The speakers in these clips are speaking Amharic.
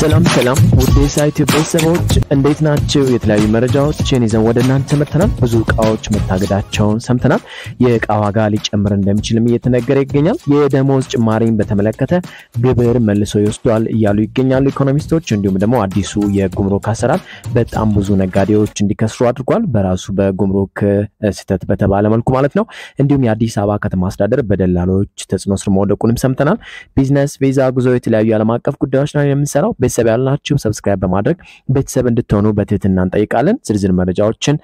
ሰላም ሰላም ውድ የሳይት ቤተሰቦች እንዴት ናቸው? የተለያዩ መረጃዎችን ይዘን ወደ እናንተ መጥተናል። ብዙ እቃዎች መታገዳቸውን ሰምተናል። የእቃ ዋጋ ሊጨምር እንደሚችልም እየተነገረ ይገኛል። የደሞዝ ጭማሪን በተመለከተ ግብር መልሶ ይወስዷል እያሉ ይገኛሉ ኢኮኖሚስቶች። እንዲሁም ደግሞ አዲሱ የጉምሩክ አሰራር በጣም ብዙ ነጋዴዎች እንዲከስሩ አድርጓል፣ በራሱ በጉምሩክ ስህተት በተባለ መልኩ ማለት ነው። እንዲሁም የአዲስ አበባ ከተማ አስተዳደር በደላሎች ተጽዕኖ ስር መውደቁንም ሰምተናል። ቢዝነስ ቪዛ፣ ጉዞ፣ የተለያዩ ዓለም አቀፍ ጉዳዮች ነው የምንሰራው ቤተሰብ ያልናችሁ ሰብስክራይብ በማድረግ ቤተሰብ እንድትሆኑ በትህትና እንጠይቃለን። ዝርዝር መረጃዎችን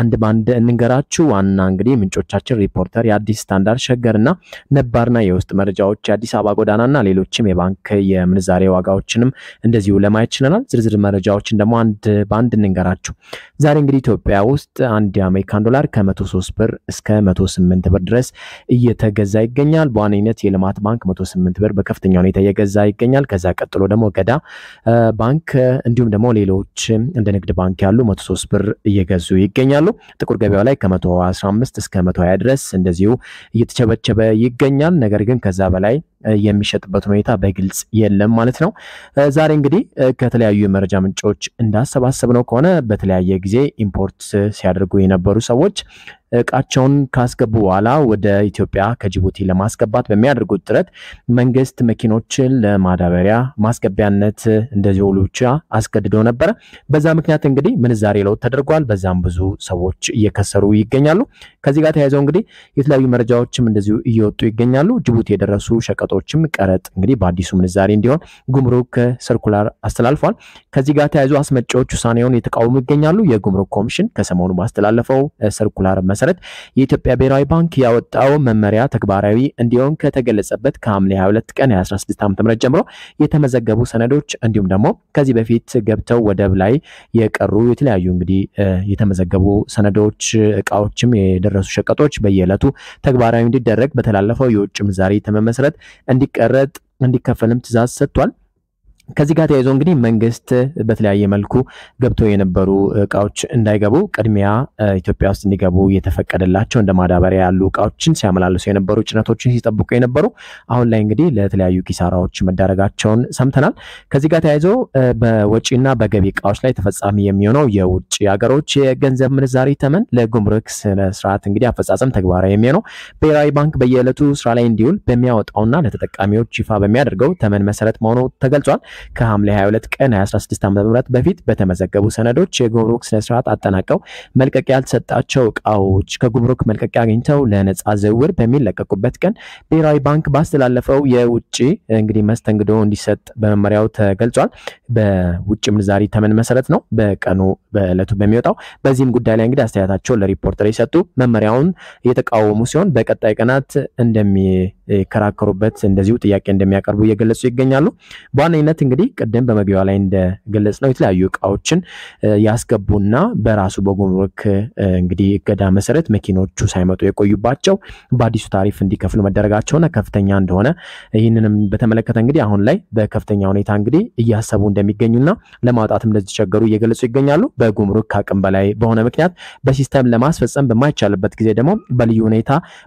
አንድ በአንድ እንንገራችሁ። ዋና እንግዲህ ምንጮቻችን ሪፖርተር፣ የአዲስ ስታንዳርድ፣ ሸገርና ነባርና የውስጥ መረጃዎች፣ የአዲስ አበባ ጎዳናና ሌሎችም የባንክ የምንዛሬ ዋጋዎችንም እንደዚሁ ለማየት ችለናል። ዝርዝር መረጃዎችን ደግሞ አንድ በአንድ እንንገራችሁ። ዛሬ እንግዲህ ኢትዮጵያ ውስጥ አንድ የአሜሪካን ዶላር ከ103 ብር እስከ 108 ብር ድረስ እየተገዛ ይገኛል። በዋነኝነት የልማት ባንክ 108 ብር በከፍተኛ ሁኔታ እየገዛ ይገኛል። ከዛ ቀጥሎ ደግሞ ገዳ ባንክ እንዲሁም ደግሞ ሌሎች እንደ ንግድ ባንክ ያሉ 103 ብር እየገዙ ይገኛሉ። ጥቁር ገበያው ላይ ከ115 እስከ 120 ድረስ እንደዚሁ እየተቸበቸበ ይገኛል። ነገር ግን ከዛ በላይ የሚሸጥበት ሁኔታ በግልጽ የለም ማለት ነው። ዛሬ እንግዲህ ከተለያዩ የመረጃ ምንጮች እንዳሰባሰብ ነው ከሆነ በተለያየ ጊዜ ኢምፖርት ሲያደርጉ የነበሩ ሰዎች እቃቸውን ካስገቡ በኋላ ወደ ኢትዮጵያ ከጅቡቲ ለማስገባት በሚያደርጉት ጥረት መንግስት መኪኖችን ለማዳበሪያ ማስገቢያነት እንደዚሁ ብቻ አስገድዶ ነበረ። በዛ ምክንያት እንግዲህ ምንዛሬ ለውጥ ተደርጓል። በዛም ብዙ ሰዎች እየከሰሩ ይገኛሉ። ከዚህ ጋር ተያይዘው እንግዲህ የተለያዩ መረጃዎችም እንደዚሁ እየወጡ ይገኛሉ። ጅቡቲ የደረሱ ሸቀጦችም ቀረጥ እንግዲህ በአዲሱ ምንዛሬ እንዲሆን ጉምሩክ ሰርኩላር አስተላልፏል። ከዚህ ጋር ተያይዞ አስመጪዎች ውሳኔውን የተቃወሙ ይገኛሉ። የጉምሩክ ኮሚሽን ከሰሞኑ ባስተላለፈው ሰርኩላር መሰረት የኢትዮጵያ ብሔራዊ ባንክ ያወጣው መመሪያ ተግባራዊ እንዲሆን ከተገለጸበት ከሐምሌ 22 ቀን ዓ ዓ.ም ጀምሮ የተመዘገቡ ሰነዶች እንዲሁም ደግሞ ከዚህ በፊት ገብተው ወደብ ላይ የቀሩ የተለያዩ እንግዲህ የተመዘገቡ ሰነዶች፣ እቃዎችም የደረሱ ሸቀጦች በየዕለቱ ተግባራዊ እንዲደረግ በተላለፈው የውጭ ምንዛሪ ተመመሰረት እንዲቀረጥ እንዲከፈልም ትእዛዝ ሰጥቷል። ከዚህ ጋር ተያይዞ እንግዲህ መንግስት በተለያየ መልኩ ገብቶ የነበሩ እቃዎች እንዳይገቡ ቅድሚያ ኢትዮጵያ ውስጥ እንዲገቡ እየተፈቀደላቸው እንደ ማዳበሪያ ያሉ እቃዎችን ሲያመላልሱ የነበሩ ጭነቶችን ሲጠብቁ የነበሩ አሁን ላይ እንግዲህ ለተለያዩ ኪሳራዎች መዳረጋቸውን ሰምተናል። ከዚህ ጋር ተያይዞ በወጪና በገቢ እቃዎች ላይ ተፈጻሚ የሚሆነው የውጭ ሀገሮች የገንዘብ ምንዛሪ ተመን ለጉምሩክ ስነስርዓት እንግዲህ አፈጻጸም ተግባራዊ የሚሆነው ብሔራዊ ባንክ በየዕለቱ ስራ ላይ እንዲውል በሚያወጣውና ለተጠቃሚዎች ይፋ በሚያደርገው ተመን መሰረት መሆኑ ተገልጿል። ከሐምሌ 22 ቀን 2016 ዓ.ም በፊት በተመዘገቡ ሰነዶች የጉምሩክ ስነስርዓት አጠናቀው መልቀቂያ ያልተሰጣቸው እቃዎች ከጉምሩክ መልቀቂያ አግኝተው ለነፃ ዝውውር በሚለቀቁበት ቀን ብሔራዊ ባንክ ባስተላለፈው የውጭ እንግዲህ መስተንግዶ እንዲሰጥ በመመሪያው ተገልጿል። በውጭ ምንዛሪ ተመን መሰረት ነው በቀኑ በዕለቱ በሚወጣው። በዚህም ጉዳይ ላይ እንግዲህ አስተያየታቸውን ለሪፖርተር የሰጡ መመሪያውን እየተቃወሙ ሲሆን በቀጣይ ቀናት እንደሚ ይከራከሩበት እንደዚሁ ጥያቄ እንደሚያቀርቡ እየገለጹ ይገኛሉ። በዋነኝነት እንግዲህ ቅድም በመግቢያ ላይ እንደገለጽ ነው የተለያዩ እቃዎችን ያስገቡና በራሱ በጉምሩክ እንግዲህ እገዳ መሰረት መኪኖቹ ሳይመጡ የቆዩባቸው በአዲሱ ታሪፍ እንዲከፍሉ መደረጋቸውና ከፍተኛ እንደሆነ ይህንንም በተመለከተ እንግዲህ አሁን ላይ በከፍተኛ ሁኔታ እንግዲህ እያሰቡ እንደሚገኙና ለማውጣትም እንደተቸገሩ እየገለጹ ይገኛሉ። በጉምሩክ ከአቅም በላይ በሆነ ምክንያት በሲስተም ለማስፈጸም በማይቻልበት ጊዜ ደግሞ በልዩ ሁኔታ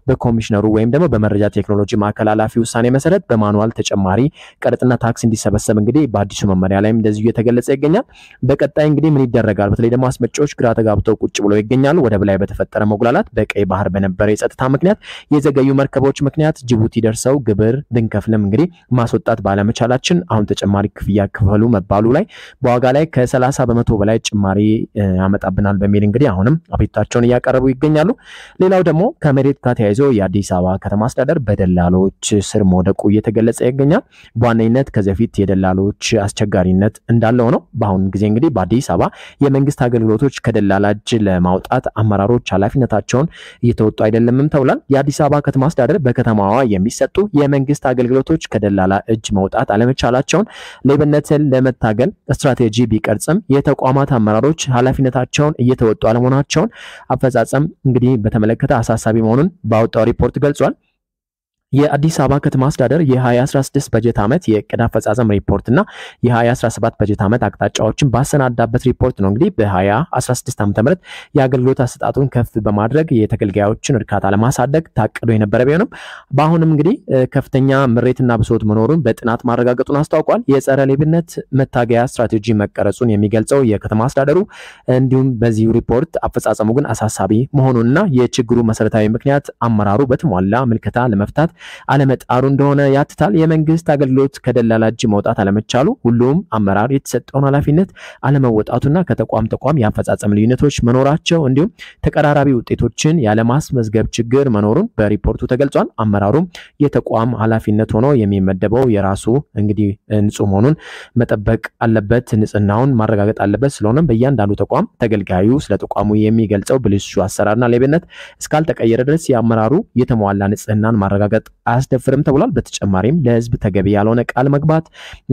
በኮሚሽነሩ ወይም ደግሞ በመረጃ ቴክኖሎጂ ገዢ ማዕከል ኃላፊ ውሳኔ መሰረት በማኑዋል ተጨማሪ ቀረጥና ታክስ እንዲሰበሰብ እንግዲህ በአዲሱ መመሪያ ላይም እንደዚሁ እየተገለጸ ይገኛል። በቀጣይ እንግዲህ ምን ይደረጋል? በተለይ ደግሞ አስመጪዎች ግራ ተጋብተው ቁጭ ብለው ይገኛሉ። ወደብ ላይ በተፈጠረ መጉላላት፣ በቀይ ባህር በነበረ የጸጥታ ምክንያት፣ የዘገዩ መርከቦች ምክንያት ጅቡቲ ደርሰው ግብር ብንከፍልም እንግዲህ ማስወጣት ባለመቻላችን አሁን ተጨማሪ ክፍያ ክፈሉ መባሉ ላይ በዋጋ ላይ ከሰላሳ በመቶ በላይ ጭማሪ ያመጣብናል በሚል እንግዲህ አሁንም አቤቱታቸውን እያቀረቡ ይገኛሉ። ሌላው ደግሞ ከመሬት ጋር ተያይዞ የአዲስ አበባ ከተማ አስተዳደር በደላ ደላሎች ስር መውደቁ እየተገለጸ ይገኛል። በዋነኝነት ከዚህ በፊት የደላሎች አስቸጋሪነት እንዳለው ነው። በአሁኑ ጊዜ እንግዲህ በአዲስ አበባ የመንግስት አገልግሎቶች ከደላላ እጅ ለማውጣት አመራሮች ኃላፊነታቸውን እየተወጡ አይደለምም ተብሏል። የአዲስ አበባ ከተማ አስተዳደር በከተማዋ የሚሰጡ የመንግስት አገልግሎቶች ከደላላ እጅ መውጣት አለመቻላቸውን ሌብነትን ለመታገል ስትራቴጂ ቢቀርጽም የተቋማት አመራሮች ኃላፊነታቸውን እየተወጡ አለመሆናቸውን አፈጻጸም እንግዲህ በተመለከተ አሳሳቢ መሆኑን ባወጣው ሪፖርት ገልጿል። የአዲስ አበባ ከተማ አስተዳደር የ2016 በጀት ዓመት የዕቅድ አፈጻጸም ሪፖርትና የ2017 በጀት ዓመት አቅጣጫዎችን ባሰናዳበት ሪፖርት ነው። እንግዲህ በ2016 ዓ.ም የአገልግሎት አሰጣጡን ከፍ በማድረግ የተገልጋዮችን እርካታ ለማሳደግ ታቅዶ የነበረ ቢሆንም በአሁንም እንግዲህ ከፍተኛ ምሬትና ብሶት መኖሩን በጥናት ማረጋገጡን አስታውቋል። የጸረ ሌብነት መታገያ ስትራቴጂ መቀረጹን የሚገልጸው የከተማ አስተዳደሩ እንዲሁም በዚሁ ሪፖርት አፈጻጸሙ ግን አሳሳቢ መሆኑንና የችግሩ መሰረታዊ ምክንያት አመራሩ በተሟላ ምልከታ ለመፍታት አለመጣሩ እንደሆነ ያትታል። የመንግስት አገልግሎት ከደላላ እጅ መውጣት አለመቻሉ፣ ሁሉም አመራር የተሰጠውን ኃላፊነት አለመወጣቱና ከተቋም ተቋም የአፈጻጸም ልዩነቶች መኖራቸው እንዲሁም ተቀራራቢ ውጤቶችን ያለማስመዝገብ ችግር መኖሩን በሪፖርቱ ተገልጿል። አመራሩም የተቋም ኃላፊነት ሆኖ የሚመደበው የራሱ እንግዲህ ንጹህ መሆኑን መጠበቅ አለበት፣ ንጽህናውን ማረጋገጥ አለበት። ስለሆነም በእያንዳንዱ ተቋም ተገልጋዩ ስለ ተቋሙ የሚገልጸው ብልሹ አሰራርና ሌብነት እስካልተቀየረ ድረስ የአመራሩ የተሟላ ንጽህናን ማረጋገጥ አያስደፍርም ተብሏል። በተጨማሪም ለህዝብ ተገቢ ያልሆነ ቃል መግባት፣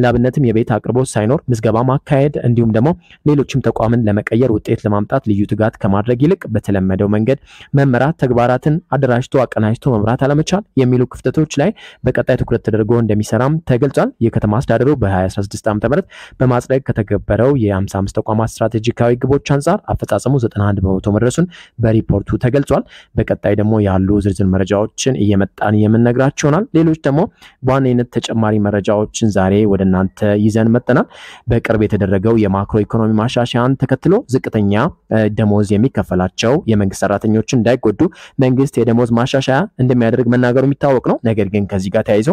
ለአብነትም የቤት አቅርቦት ሳይኖር ምዝገባ ማካሄድ፣ እንዲሁም ደግሞ ሌሎችም ተቋምን ለመቀየር ውጤት ለማምጣት ልዩ ትጋት ከማድረግ ይልቅ በተለመደው መንገድ መመራት፣ ተግባራትን አደራጅቶ አቀናጅቶ መምራት አለመቻል የሚሉ ክፍተቶች ላይ በቀጣይ ትኩረት ተደርጎ እንደሚሰራም ተገልጿል። የከተማ አስተዳደሩ በ2016 ዓ ም በማጽደቅ ከተገበረው የ55 ተቋማት ስትራቴጂካዊ ግቦች አንጻር አፈጻጸሙ 91 በመቶ መድረሱን በሪፖርቱ ተገልጿል። በቀጣይ ደግሞ ያሉ ዝርዝር መረጃዎችን እየመጣን የምና ይሆናል ሌሎች ደግሞ በዋነኝነት ተጨማሪ መረጃዎችን ዛሬ ወደ እናንተ ይዘን መጠናል። በቅርብ የተደረገው የማክሮ ኢኮኖሚ ማሻሻያን ተከትሎ ዝቅተኛ ደሞዝ የሚከፈላቸው የመንግስት ሰራተኞች እንዳይጎዱ መንግስት የደሞዝ ማሻሻያ እንደሚያደርግ መናገሩ የሚታወቅ ነው። ነገር ግን ከዚህ ጋር ተያይዞ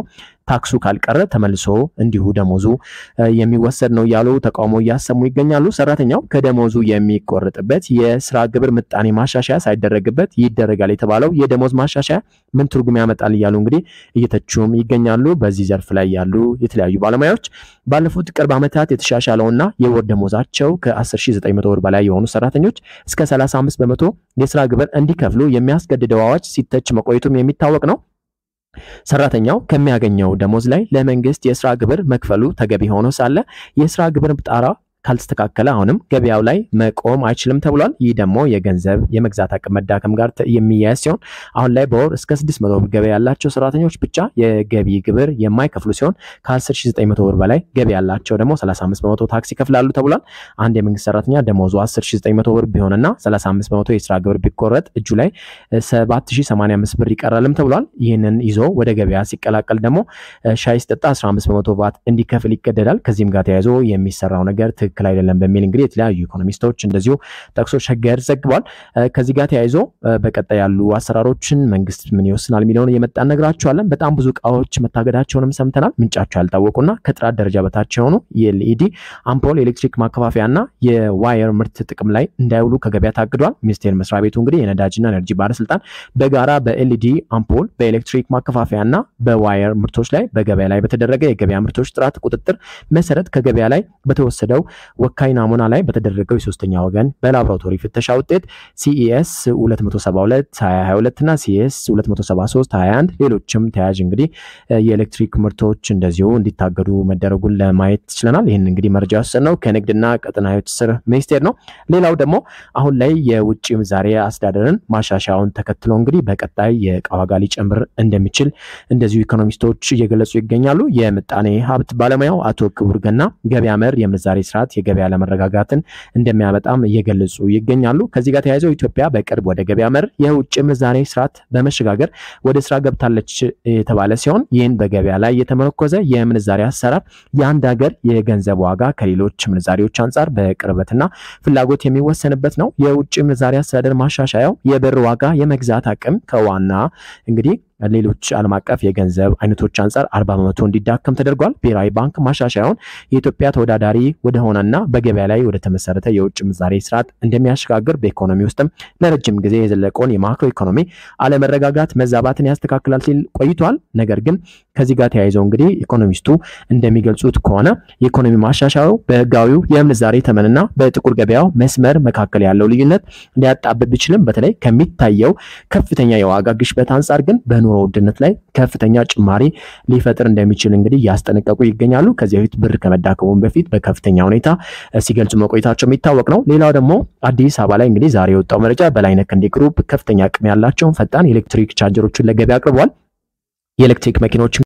ታክሱ ካልቀረ ተመልሶ እንዲሁ ደሞዙ የሚወሰድ ነው እያሉ ተቃውሞ እያሰሙ ይገኛሉ። ሰራተኛው ከደሞዙ የሚቆርጥበት የስራ ግብር ምጣኔ ማሻሻያ ሳይደረግበት ይደረጋል የተባለው የደሞዝ ማሻሻያ ምን ትርጉም ያመጣል እያሉ እንግዲህ እየተቹም ይገኛሉ። በዚህ ዘርፍ ላይ ያሉ የተለያዩ ባለሙያዎች ባለፉት ቅርብ ዓመታት የተሻሻለውና የወር ደሞዛቸው ከ10900 ወር በላይ የሆኑ ሰራተኞች እስከ 35 በመቶ የስራ ግብር እንዲከፍሉ የሚያስገድደው አዋጅ ሲተች መቆየቱም የሚታወቅ ነው። ሰራተኛው ከሚያገኘው ደሞዝ ላይ ለመንግስት የስራ ግብር መክፈሉ ተገቢ ሆኖ ሳለ የስራ ግብር ጣራ ካልተስተካከለ አሁንም ገበያው ላይ መቆም አይችልም ተብሏል። ይህ ደግሞ የገንዘብ የመግዛት አቅም መዳከም ጋር የሚያያዝ ሲሆን አሁን ላይ በወር እስከ 600 ብር ገበያ ያላቸው ሰራተኞች ብቻ የገቢ ግብር የማይከፍሉ ሲሆን ከ10900 ብር በላይ ገቢ ያላቸው ደግሞ 35 በመቶ ታክስ ይከፍላሉ ተብሏል። አንድ የመንግስት ሰራተኛ ደሞዙ 10900 ብር ቢሆንና 35 በመቶ የስራ ግብር ቢቆረጥ እጁ ላይ 7085 ብር ይቀራልም ተብሏል። ይህንን ይዞ ወደ ገበያ ሲቀላቀል ደግሞ ሻይ ሲጠጣ 15 በመቶ ባት እንዲከፍል ይገደዳል። ከዚህም ጋር ተያይዞ የሚሰራው ነገር ትክ ትክክል አይደለም በሚል እንግዲህ የተለያዩ ኢኮኖሚስቶች እንደዚሁ ጠቅሶ ሸገር ዘግቧል። ከዚህ ጋር ተያይዞ በቀጣይ ያሉ አሰራሮችን መንግስት ምን ይወስናል የሚለውን እየመጣ እነግራችኋለን። በጣም ብዙ እቃዎች መታገዳቸውንም ሰምተናል። ምንጫቸው ያልታወቁና ከጥራት ደረጃ በታች የሆኑ የኤልኢዲ አምፖል፣ የኤሌክትሪክ ማከፋፈያና የዋየር ምርት ጥቅም ላይ እንዳይውሉ ከገበያ ታግዷል። ሚኒስቴር መስሪያ ቤቱ እንግዲህ የነዳጅና ኤነርጂ ባለስልጣን በጋራ በኤልኢዲ አምፖል፣ በኤሌክትሪክ ማከፋፈያና በዋየር ምርቶች ላይ በገበያ ላይ በተደረገ የገበያ ምርቶች ጥራት ቁጥጥር መሰረት ከገበያ ላይ በተወሰደው ወካይ ናሙና ላይ በተደረገው የሶስተኛ ወገን በላቦራቶሪ ፍተሻ ውጤት ሲኤስ 272 እና ሲኤስ 273 21 ሌሎችም ተያዥ እንግዲህ የኤሌክትሪክ ምርቶች እንደዚሁ እንዲታገዱ መደረጉን ለማየት ችለናል። ይህን እንግዲህ መረጃ ነው ከንግድና ቀጣናዊ ትስስር ሚኒስቴር ነው። ሌላው ደግሞ አሁን ላይ የውጭ ምንዛሬ አስተዳደርን ማሻሻያውን ተከትሎ እንግዲህ በቀጣይ የዕቃ ዋጋ ሊጨምር እንደሚችል እንደዚሁ ኢኮኖሚስቶች እየገለጹ ይገኛሉ። የምጣኔ ሀብት ባለሙያው አቶ ክቡር ገና ገበያ መር የምንዛሬ ስርዓት የገበያ ለመረጋጋትን እንደሚያመጣም እየገለጹ ይገኛሉ። ከዚህ ጋር ተያይዘው ኢትዮጵያ በቅርብ ወደ ገበያ መር የውጭ ምንዛሬ ስርዓት በመሸጋገር ወደ ስራ ገብታለች የተባለ ሲሆን ይህን በገበያ ላይ የተመረኮዘ የምንዛሬ አሰራር የአንድ ሀገር የገንዘብ ዋጋ ከሌሎች ምንዛሬዎች አንጻር በቅርበትና ፍላጎት የሚወሰንበት ነው። የውጭ ምንዛሬ አስተዳደር ማሻሻያው የብር ዋጋ የመግዛት አቅም ከዋና እንግዲህ ሌሎች ዓለም አቀፍ የገንዘብ አይነቶች አንጻር አርባ በመቶ እንዲዳከም ተደርጓል። ብሔራዊ ባንክ ማሻሻያውን የኢትዮጵያ ተወዳዳሪ ወደሆነና በገበያ ላይ ወደ ተመሰረተ የውጭ ምንዛሬ ስርዓት እንደሚያሸጋግር በኢኮኖሚ ውስጥም ለረጅም ጊዜ የዘለቀውን የማክሮ ኢኮኖሚ አለመረጋጋት መዛባትን ያስተካክላል ሲል ቆይቷል። ነገር ግን ከዚህ ጋር ተያይዘው እንግዲህ ኢኮኖሚስቱ እንደሚገልጹት ከሆነ የኢኮኖሚ ማሻሻያው በህጋዊው የምንዛሬ ተመንና በጥቁር ገበያው መስመር መካከል ያለው ልዩነት ሊያጣብብ ቢችልም በተለይ ከሚታየው ከፍተኛ የዋጋ ግሽበት አንጻር ግን በ በኑሮ ውድነት ላይ ከፍተኛ ጭማሪ ሊፈጥር እንደሚችል እንግዲህ እያስጠነቀቁ ይገኛሉ። ከዚህ በፊት ብር ከመዳከሙን በፊት በከፍተኛ ሁኔታ ሲገልጹ መቆየታቸው የሚታወቅ ነው። ሌላው ደግሞ አዲስ አበባ ላይ እንግዲህ ዛሬ የወጣው መረጃ በላይነህ ክንዴ ግሩፕ ከፍተኛ አቅም ያላቸውን ፈጣን ኤሌክትሪክ ቻርጀሮችን ለገበያ አቅርቧል። የኤሌክትሪክ መኪኖችን